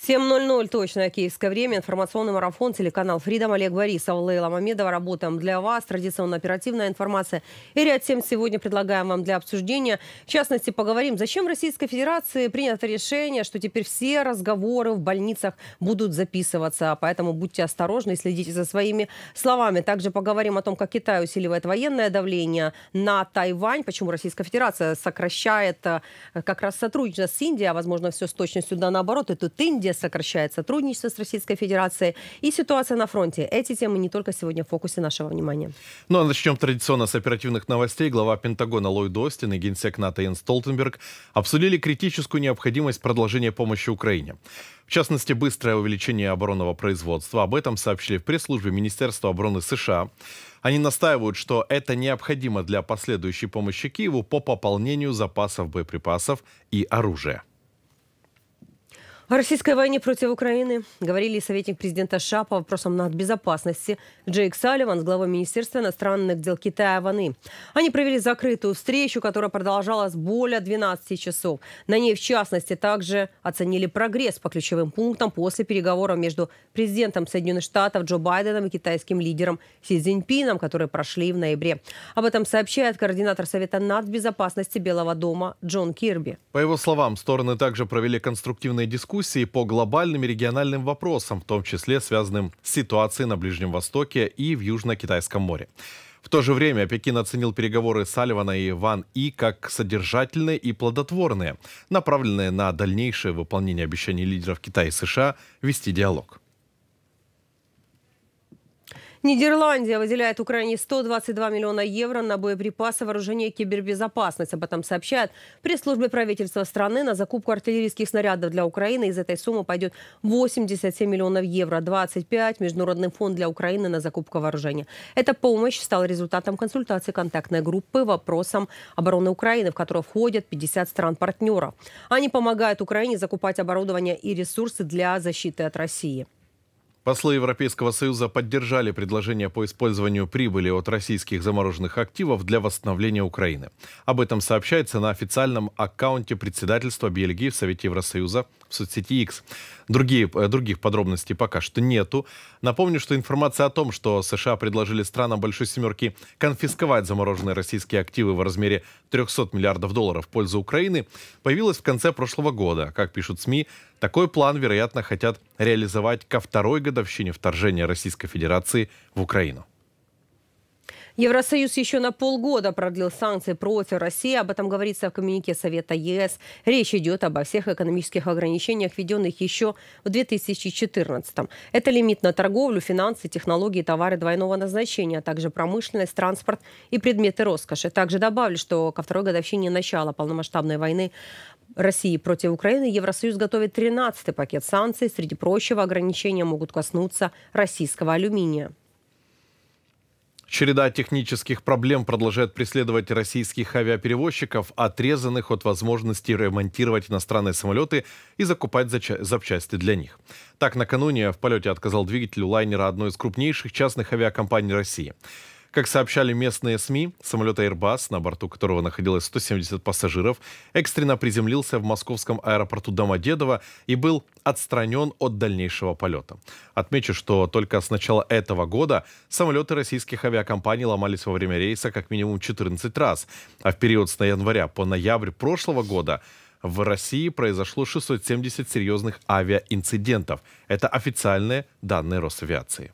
7.00 точное киевское время. Информационный марафон, телеканал «Фридом». Олег Борисов, Лейла Мамедова. Работаем для вас. Традиционно оперативная информация. И ряд тем сегодня предлагаем вам для обсуждения. В частности, поговорим, зачем Российской Федерации принято решение, что теперь все разговоры в больницах будут записываться. Поэтому будьте осторожны и следите за своими словами. Также поговорим о том, как Китай усиливает военное давление на Тайвань, почему Российская Федерация сокращает э, как раз сотрудничество с Индией, а, возможно, все с точностью да наоборот. И тут Индия где сокращает сотрудничество с Российской Федерацией и ситуация на фронте. Эти темы не только сегодня в фокусе нашего внимания. Ну а начнем традиционно с оперативных новостей. Глава Пентагона Ллойд Остин и генсек НАТО Ян Столтенберг обсудили критическую необходимость продолжения помощи Украине. В частности, быстрое увеличение оборонного производства. Об этом сообщили в пресс-службе Министерства обороны США. Они настаивают, что это необходимо для последующей помощи Киеву по пополнению запасов боеприпасов и оружия. О российской войне против Украины говорили советник президента США по вопросам надбезопасности Джейк Салливан с главой Министерства иностранных дел Китая Ваны. Они провели закрытую встречу, которая продолжалась более 12 часов. На ней, в частности, также оценили прогресс по ключевым пунктам после переговоров между президентом Соединенных Штатов Джо Байденом и китайским лидером Си Цзиньпином, которые прошли в ноябре. Об этом сообщает координатор Совета надбезопасности Белого дома Джон Кирби. По его словам, стороны также провели конструктивные дискуссии дискуссии по глобальным и региональным вопросам, в том числе связанным с ситуацией на Ближнем Востоке и в Южно-Китайском море. В то же время Пекин оценил переговоры Салливана и Ван И как содержательные и плодотворные, направленные на дальнейшее выполнение обещаний лидеров Китая и США вести диалог. Нидерландия выделяет Украине 122 миллиона евро на боеприпасы, вооружение и кибербезопасность. Об этом сообщает пресс служба правительства страны. На закупку артиллерийских снарядов для Украины из этой суммы пойдет 87 миллионов евро, 25 – Международный фонд для Украины на закупку вооружения. Эта помощь стала результатом консультации контактной группы вопросам обороны Украины, в которую входят 50 стран-партнеров. Они помогают Украине закупать оборудование и ресурсы для защиты от России. Послы Европейского Союза поддержали предложение по использованию прибыли от российских замороженных активов для восстановления Украины. Об этом сообщается на официальном аккаунте председательства Бельгии в Совете Евросоюза – соцсети X. Другие, э, других подробностей пока что нету. Напомню, что информация о том, что США предложили странам Большой Семерки конфисковать замороженные российские активы в размере 300 миллиардов долларов в пользу Украины, появилась в конце прошлого года. Как пишут СМИ, такой план, вероятно, хотят реализовать ко второй годовщине вторжения Российской Федерации в Украину. Евросоюз еще на полгода продлил санкции против России. Об этом говорится в коммюнике Совета ЕС. Речь идет обо всех экономических ограничениях, введенных еще в 2014 -м. Это лимит на торговлю, финансы, технологии, товары двойного назначения, а также промышленность, транспорт и предметы роскоши. Также добавлю, что ко второй годовщине начала полномасштабной войны России против Украины Евросоюз готовит 13-й пакет санкций. Среди прочего, ограничения могут коснуться российского алюминия. Череда технических проблем продолжает преследовать российских авиаперевозчиков, отрезанных от возможности ремонтировать иностранные самолеты и закупать запчасти для них. Так, накануне в полете отказал двигатель у лайнера одной из крупнейших частных авиакомпаний России. Как сообщали местные СМИ, самолет Airbus, на борту которого находилось 170 пассажиров, экстренно приземлился в московском аэропорту Домодедово и был отстранен от дальнейшего полета. Отмечу, что только с начала этого года самолеты российских авиакомпаний ломались во время рейса как минимум 14 раз, а в период с января по ноябрь прошлого года в России произошло 670 серьезных авиаинцидентов. Это официальные данные Росавиации.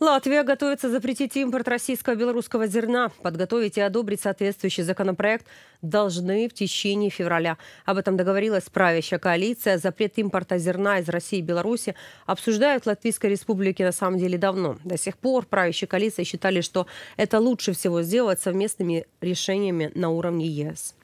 Латвия готовится запретить импорт российского и белорусского зерна. Подготовить и одобрить соответствующий законопроект должны в течение февраля. Об этом договорилась правящая коалиция. Запрет импорта зерна из России и Беларуси обсуждают в Латвийской республике на самом деле давно. До сих пор правящая коалиция считали, что это лучше всего сделать совместными решениями на уровне ЕС.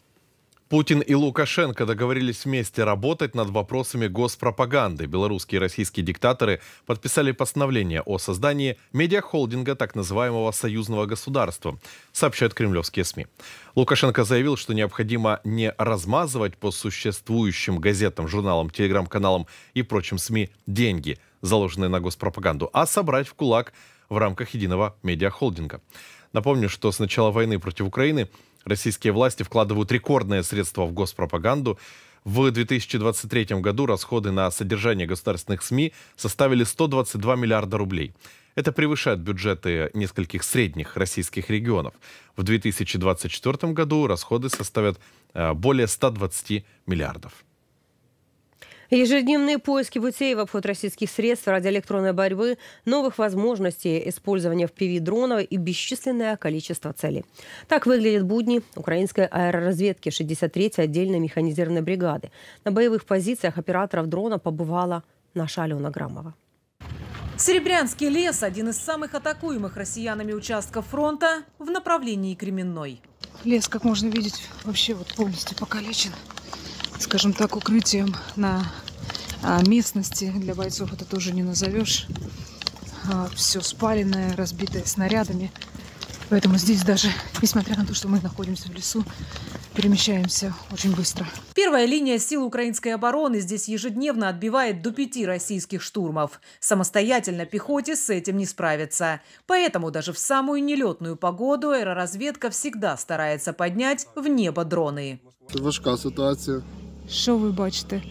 Путин и Лукашенко договорились вместе работать над вопросами госпропаганды. Белорусские и российские диктаторы подписали постановление о создании медиахолдинга так называемого союзного государства, сообщают кремлевские СМИ. Лукашенко заявил, что необходимо не размазывать по существующим газетам, журналам, телеграм-каналам и прочим СМИ деньги, заложенные на госпропаганду, а собрать в кулак в рамках единого медиахолдинга. Напомню, что с начала войны против Украины Российские власти вкладывают рекордные средства в госпропаганду. В 2023 году расходы на содержание государственных СМИ составили 122 миллиарда рублей. Это превышает бюджеты нескольких средних российских регионов. В 2024 году расходы составят э, более 120 миллиардов. Ежедневные поиски путей в обход российских средств ради электронной борьбы, новых возможностей использования в ПВ дронов и бесчисленное количество целей. Так выглядят будни украинской аэроразведки 63-й отдельной механизированной бригады. На боевых позициях операторов дрона побывала наша Алена Грамова. Серебрянский лес – один из самых атакуемых россиянами участков фронта в направлении Кременной. Лес, как можно видеть, вообще вот полностью покалечен скажем так, укрытием на а, местности для бойцов это тоже не назовешь. А, Все спаленное, разбитое снарядами. Поэтому здесь даже, несмотря на то, что мы находимся в лесу, перемещаемся очень быстро. Первая линия сил украинской обороны здесь ежедневно отбивает до пяти российских штурмов. Самостоятельно пехоте с этим не справится. Поэтому даже в самую нелетную погоду аэроразведка всегда старается поднять в небо дроны. Важка ситуация. Що ви бачите?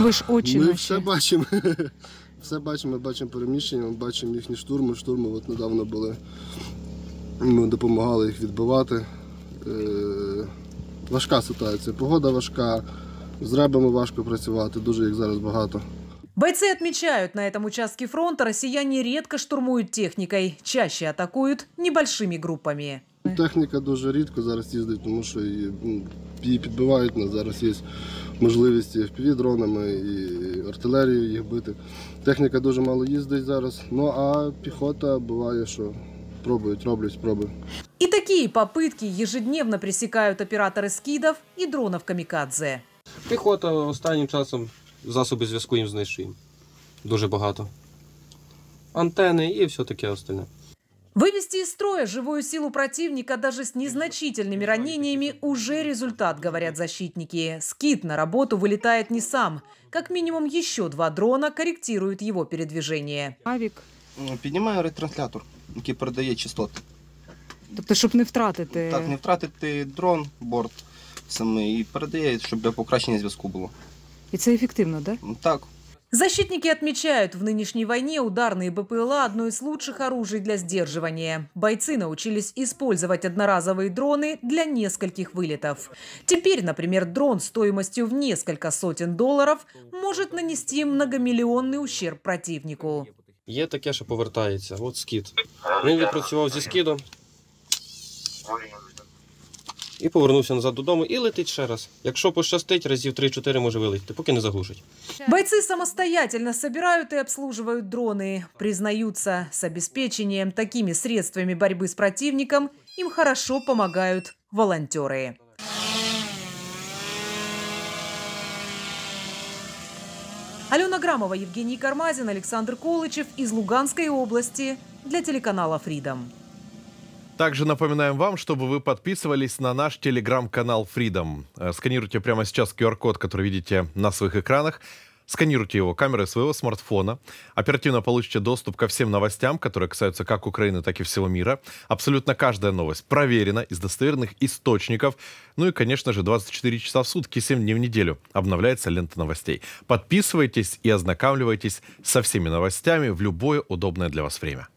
Ви ж очі Ми наші. все бачимо. Все бачимо, ми бачимо переміщення, ми бачимо їхні штурми. Штурми от недавно були. Ми допомагали їх відбивати. Важка ситуація. Погода важка, з ребами важко працювати, дуже їх зараз багато. Бойцы отмечают, на этом участке фронта россияне редко штурмуют техникой, чаще атакуют небольшими группами. Техника дуже рідко зараз їздить, тому що її, її підбивають нас. Зараз є можливість і FPV-дронами, і артилерією їх бити. Техніка дуже мало їздить зараз. Ну а піхота буває, що пробують, роблять, спроби. И такие попытки ежедневно пресекают операторы скидов и дронов Камікадзе. Піхота останнім часом засоби зв'язку їм знайшли. Дуже багато. Антени і все таке остальне. Вывести из строя живую силу противника даже с ну, незначительными ранениями уже результат, говорят защитники. Скит на работу вылетает не сам. Как минимум еще два дрона корректируют его передвижение. Авік. Э, Піднімаю ретранслятор, який передає частоти. Тобто, чтобы не втратить. Так, не втратити дрон, борт саме и передає, чтобы для покращення зв'язку было. И это эффективно, да? Так, Защитники отмечают, в нынешней войне ударные БПЛА – одно из лучших оружий для сдерживания. Бойцы научились использовать одноразовые дроны для нескольких вылетов. Теперь, например, дрон стоимостью в несколько сотен долларов может нанести многомиллионный ущерб противнику. Є таке, що повертається. От скид. Він відпрацював зі скидом і повернувся назад додому і летить ще раз. Якщо пощастить, разів 3-4 може вилетіти, поки не заглушить. Бойцы самостоятельно собирают и обслуживают дроны. Признаются, с обеспечением такими средствами борьбы с противником им хорошо помогают волонтеры. Алена Грамова, Евгений Кармазин, Александр Колычев из Луганской области для телеканала Freedom. Также напоминаем вам, чтобы вы подписывались на наш телеграм-канал Freedom. Э, сканируйте прямо сейчас QR-код, который видите на своих экранах. Сканируйте его камерой своего смартфона. Оперативно получите доступ ко всем новостям, которые касаются как Украины, так и всего мира. Абсолютно каждая новость проверена из достоверных источников. Ну и, конечно же, 24 часа в сутки, 7 дней в неделю обновляется лента новостей. Подписывайтесь и ознакомливайтесь со всеми новостями в любое удобное для вас время.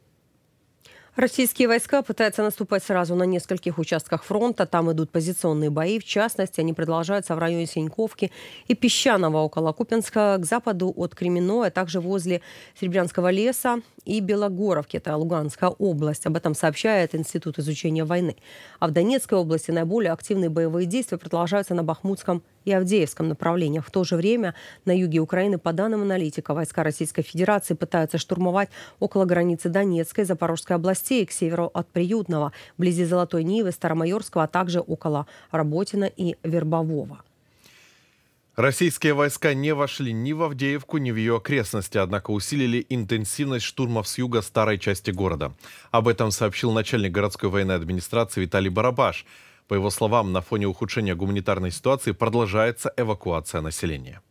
Российские войска пытаются наступать сразу на нескольких участках фронта. Там идут позиционные бои. В частности, они продолжаются в районе Синьковки и Песчаного около Купинска, к западу от Кременоя, а также возле Серебрянского леса и Белогоровки. Это Луганская область. Об этом сообщает Институт изучения войны. А в Донецкой области наиболее активные боевые действия продолжаются на Бахмутском и Авдеевском направлениях. В то же время на юге Украины, по данным аналитика, войска Российской Федерации пытаются штурмовать около границы Донецкой и Запорожской областей к северу от Приютного, вблизи Золотой Нивы, Старомайорского, а также около Работина и Вербового. Российские войска не вошли ни в Авдеевку, ни в ее окрестности, однако усилили интенсивность штурмов с юга старой части города. Об этом сообщил начальник городской военной администрации Виталий Барабаш. По его словам, на фоне ухудшения гуманитарной ситуации продолжается эвакуация населения.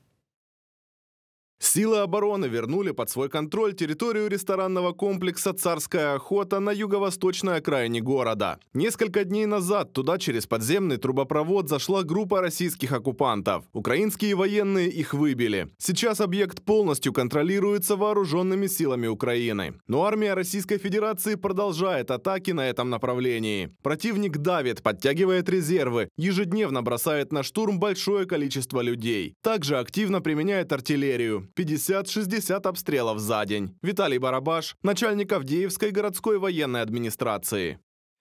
Силы обороны вернули под свой контроль территорию ресторанного комплекса «Царская охота» на юго-восточной окраине города. Несколько дней назад туда через подземный трубопровод зашла группа российских оккупантов. Украинские военные их выбили. Сейчас объект полностью контролируется вооруженными силами Украины. Но армия Российской Федерации продолжает атаки на этом направлении. Противник давит, подтягивает резервы, ежедневно бросает на штурм большое количество людей. Также активно применяет артиллерию, 50-60 обстрелов за день. Виталий Барабаш, начальник Авдеевской городской военной администрации.